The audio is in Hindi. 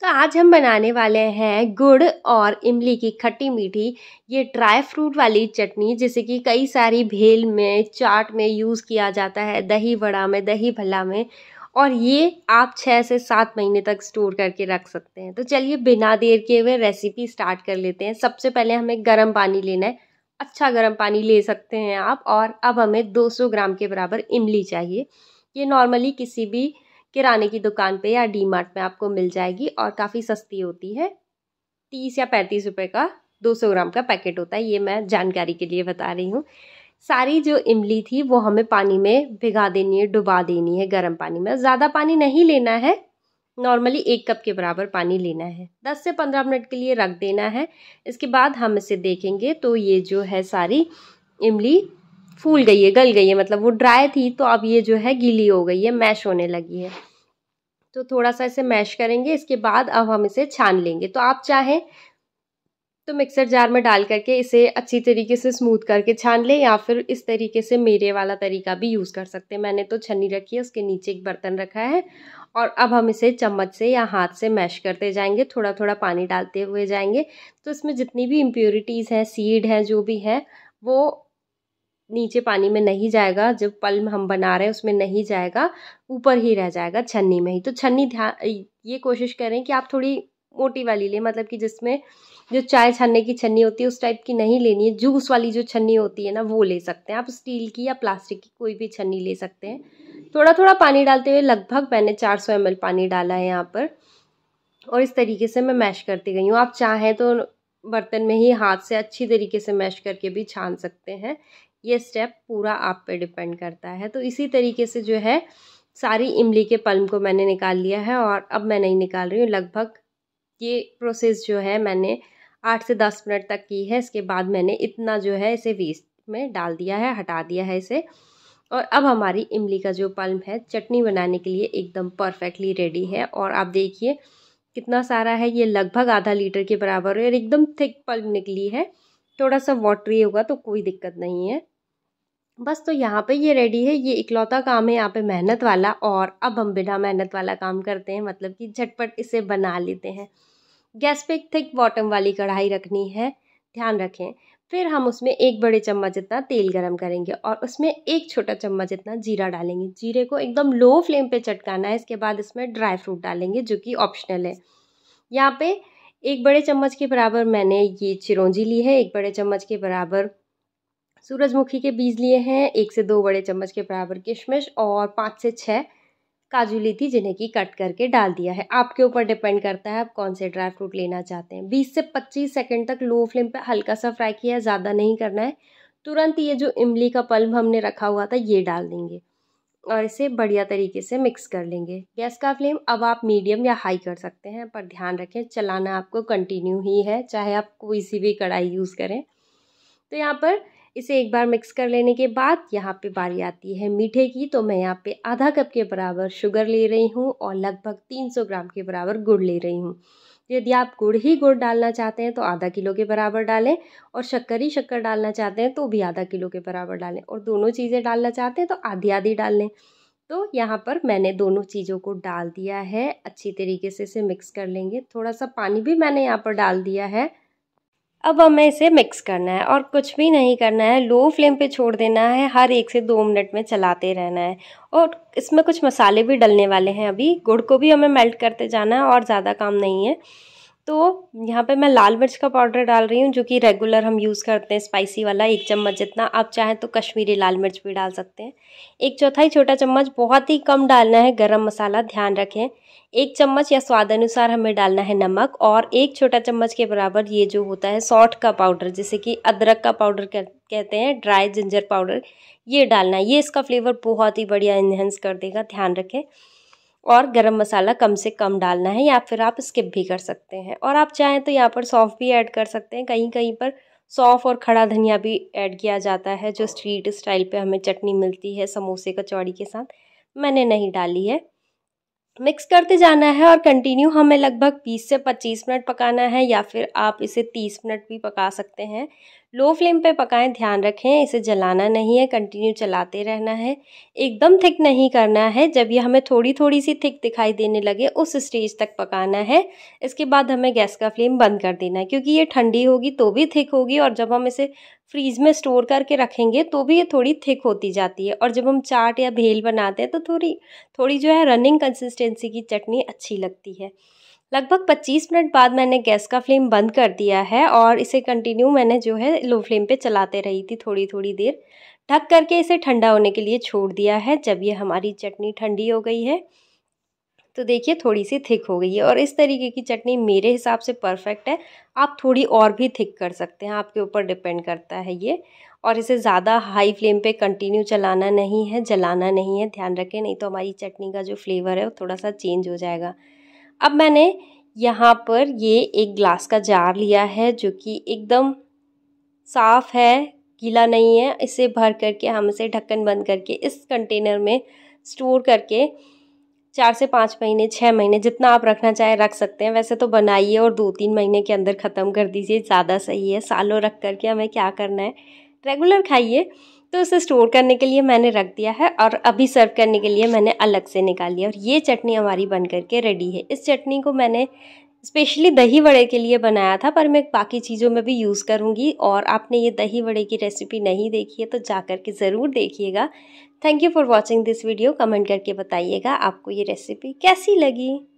तो आज हम बनाने वाले हैं गुड़ और इमली की खट्टी मीठी ये ड्राई फ्रूट वाली चटनी जिसे कि कई सारी भेल में चाट में यूज़ किया जाता है दही वड़ा में दही भल्ला में और ये आप छः से सात महीने तक स्टोर करके रख सकते हैं तो चलिए बिना देर के हुए रेसिपी स्टार्ट कर लेते हैं सबसे पहले हमें गर्म पानी लेना है अच्छा गर्म पानी ले सकते हैं आप और अब हमें 200 ग्राम के बराबर इमली चाहिए ये नॉर्मली किसी भी किराने की दुकान पे या डी मार्ट में आपको मिल जाएगी और काफ़ी सस्ती होती है तीस या पैंतीस रुपये का दो सौ ग्राम का पैकेट होता है ये मैं जानकारी के लिए बता रही हूँ सारी जो इमली थी वो हमें पानी में भिगा देनी है डुबा देनी है गर्म पानी में ज़्यादा पानी नहीं लेना है नॉर्मली एक कप के बराबर पानी लेना है दस से पंद्रह मिनट के लिए रख देना है इसके बाद हम इसे देखेंगे तो ये जो है सारी इमली फूल गई है गल गई है मतलब वो ड्राई थी तो अब ये जो है गीली हो गई है मैश होने लगी है तो थोड़ा सा इसे मैश करेंगे इसके बाद अब हम इसे छान लेंगे तो आप चाहें तो मिक्सर जार में डाल करके इसे अच्छी तरीके से स्मूथ करके छान लें या फिर इस तरीके से मेरे वाला तरीका भी यूज़ कर सकते हैं मैंने तो छन्नी रखी है उसके नीचे एक बर्तन रखा है और अब हम इसे चम्मच से या हाथ से मैश करते जाएंगे थोड़ा थोड़ा पानी डालते हुए जाएंगे तो इसमें जितनी भी इम्प्योरिटीज़ हैं सीड हैं जो भी हैं वो नीचे पानी में नहीं जाएगा जब पल हम बना रहे हैं उसमें नहीं जाएगा ऊपर ही रह जाएगा छन्नी में ही तो छन्नी ध्यान ये कोशिश करें कि आप थोड़ी मोटी वाली लें मतलब कि जिसमें जो चाय छानने की छन्नी होती है उस टाइप की नहीं लेनी है जूस वाली जो छन्नी होती है ना वो ले सकते हैं आप स्टील की या प्लास्टिक की कोई भी छन्नी ले सकते हैं थोड़ा थोड़ा पानी डालते हुए लगभग मैंने चार सौ पानी डाला है यहाँ पर और इस तरीके से मैं मैश करती गई हूँ आप चाहें तो बर्तन में ही हाथ से अच्छी तरीके से मैश करके भी छान सकते हैं ये स्टेप पूरा आप पे डिपेंड करता है तो इसी तरीके से जो है सारी इमली के पल्म को मैंने निकाल लिया है और अब मैं नहीं निकाल रही हूँ लगभग ये प्रोसेस जो है मैंने आठ से दस मिनट तक की है इसके बाद मैंने इतना जो है इसे वेस्ट में डाल दिया है हटा दिया है इसे और अब हमारी इमली का जो पल्म है चटनी बनाने के लिए एकदम परफेक्टली रेडी है और आप देखिए कितना सारा है ये लगभग आधा लीटर के बराबर है और एकदम थिक पल्म निकली है थोड़ा सा वाटरी होगा तो कोई दिक्कत नहीं है बस तो यहाँ पे ये रेडी है ये इकलौता काम है यहाँ पे मेहनत वाला और अब हम बिना मेहनत वाला काम करते हैं मतलब कि झटपट इसे बना लेते हैं गैस पे एक थिक बॉटम वाली कढ़ाई रखनी है ध्यान रखें फिर हम उसमें एक बड़े चम्मच जितना तेल गरम करेंगे और उसमें एक छोटा चम्मच जितना जीरा डालेंगे जीरे को एकदम लो फ्लेम पे चटकाना है इसके बाद इसमें ड्राई फ्रूट डालेंगे जो कि ऑप्शनल है यहाँ पे एक बड़े चम्मच के बराबर मैंने ये चिरौंजी ली है एक बड़े चम्मच के बराबर सूरजमुखी के बीज लिए हैं एक से दो बड़े चम्मच के बराबर किशमिश और पाँच से छः काजू ली थी जिन्हें कि कट करके डाल दिया है आपके ऊपर डिपेंड करता है आप कौन से ड्राई फ्रूट लेना चाहते हैं 20 से 25 सेकंड तक लो फ्लेम पे हल्का सा फ्राई किया है ज़्यादा नहीं करना है तुरंत ये जो इमली का पल्ब हमने रखा हुआ था ये डाल देंगे और इसे बढ़िया तरीके से मिक्स कर लेंगे गैस का फ्लेम अब आप मीडियम या हाई कर सकते हैं पर ध्यान रखें चलाना आपको कंटिन्यू ही है चाहे आप कोई सी भी कढ़ाई यूज़ करें तो यहाँ पर इसे एक बार मिक्स कर लेने के बाद यहाँ पे बारी आती है मीठे की तो मैं यहाँ पे आधा कप के बराबर शुगर ले रही हूँ और लगभग 300 ग्राम के बराबर गुड़ ले रही हूँ यदि आप गुड़ ही गुड़ डालना चाहते हैं तो आधा किलो के बराबर डालें और शक्कर ही शक्कर डालना चाहते हैं तो भी आधा किलो के बराबर डालें और दोनों चीज़ें डालना चाहते हैं तो आधी आधी डाल लें तो यहाँ पर मैंने दोनों चीज़ों को डाल दिया है अच्छी तरीके से इसे मिक्स कर लेंगे थोड़ा सा पानी भी मैंने यहाँ पर डाल दिया है अब हमें इसे मिक्स करना है और कुछ भी नहीं करना है लो फ्लेम पे छोड़ देना है हर एक से दो मिनट में चलाते रहना है और इसमें कुछ मसाले भी डलने वाले हैं अभी गुड़ को भी हमें मेल्ट करते जाना है और ज़्यादा काम नहीं है तो यहाँ पे मैं लाल मिर्च का पाउडर डाल रही हूँ जो कि रेगुलर हम यूज़ करते हैं स्पाइसी वाला एक चम्मच जितना आप चाहें तो कश्मीरी लाल मिर्च भी डाल सकते हैं एक चौथाई छोटा चम्मच बहुत ही कम डालना है गरम मसाला ध्यान रखें एक चम्मच या स्वाद अनुसार हमें डालना है नमक और एक छोटा चम्मच के बराबर ये जो होता है सौठ का पाउडर जैसे कि अदरक का पाउडर कहते हैं ड्राई जिंजर पाउडर ये डालना है ये इसका फ्लेवर बहुत ही बढ़िया इन्हेंस कर देगा ध्यान रखें और गरम मसाला कम से कम डालना है या फिर आप स्किप भी कर सकते हैं और आप चाहें तो यहाँ पर सौंफ भी ऐड कर सकते हैं कहीं कहीं पर सौंफ और खड़ा धनिया भी ऐड किया जाता है जो स्ट्रीट स्टाइल पे हमें चटनी मिलती है समोसे कचौड़ी के साथ मैंने नहीं डाली है मिक्स करते जाना है और कंटिन्यू हमें लगभग 20 से 25 मिनट पकाना है या फिर आप इसे 30 मिनट भी पका सकते हैं लो फ्लेम पे पकाएं ध्यान रखें इसे जलाना नहीं है कंटिन्यू चलाते रहना है एकदम थिक नहीं करना है जब ये हमें थोड़ी थोड़ी सी थिक दिखाई देने लगे उस स्टेज तक पकाना है इसके बाद हमें गैस का फ्लेम बंद कर देना है क्योंकि ये ठंडी होगी तो भी थिक होगी और जब हम इसे फ्रीज में स्टोर करके रखेंगे तो भी ये थोड़ी थिक होती जाती है और जब हम चाट या भेल बनाते हैं तो थोड़ी थोड़ी जो है रनिंग कंसिस्टेंसी की चटनी अच्छी लगती है लगभग 25 मिनट बाद मैंने गैस का फ्लेम बंद कर दिया है और इसे कंटिन्यू मैंने जो है लो फ्लेम पे चलाते रही थी थोड़ी थोड़ी देर ढक करके इसे ठंडा होने के लिए छोड़ दिया है जब ये हमारी चटनी ठंडी हो गई है तो देखिए थोड़ी सी थिक हो गई है और इस तरीके की चटनी मेरे हिसाब से परफेक्ट है आप थोड़ी और भी थिक कर सकते हैं आपके ऊपर डिपेंड करता है ये और इसे ज़्यादा हाई फ्लेम पे कंटिन्यू चलाना नहीं है जलाना नहीं है ध्यान रखें नहीं तो हमारी चटनी का जो फ्लेवर है वो थोड़ा सा चेंज हो जाएगा अब मैंने यहाँ पर ये एक ग्लास का जार लिया है जो कि एकदम साफ़ है गीला नहीं है इसे भर करके हम इसे ढक्कन बंद करके इस कंटेनर में स्टोर करके चार से पाँच महीने छः महीने जितना आप रखना चाहें रख सकते हैं वैसे तो बनाइए और दो तीन महीने के अंदर ख़त्म कर दीजिए ज़्यादा सही है सालों रख करके हमें क्या करना है रेगुलर खाइए तो उसे स्टोर करने के लिए मैंने रख दिया है और अभी सर्व करने के लिए मैंने अलग से निकाल लिया और ये चटनी हमारी बन करके रेडी है इस चटनी को मैंने स्पेशली दही वड़े के लिए बनाया था पर मैं बाकी चीज़ों में भी यूज़ करूँगी और आपने ये दही वड़े की रेसिपी नहीं देखी है तो जा कर के ज़रूर देखिएगा thank you for watching this video comment करके बताइएगा आपको ये रेसिपी कैसी लगी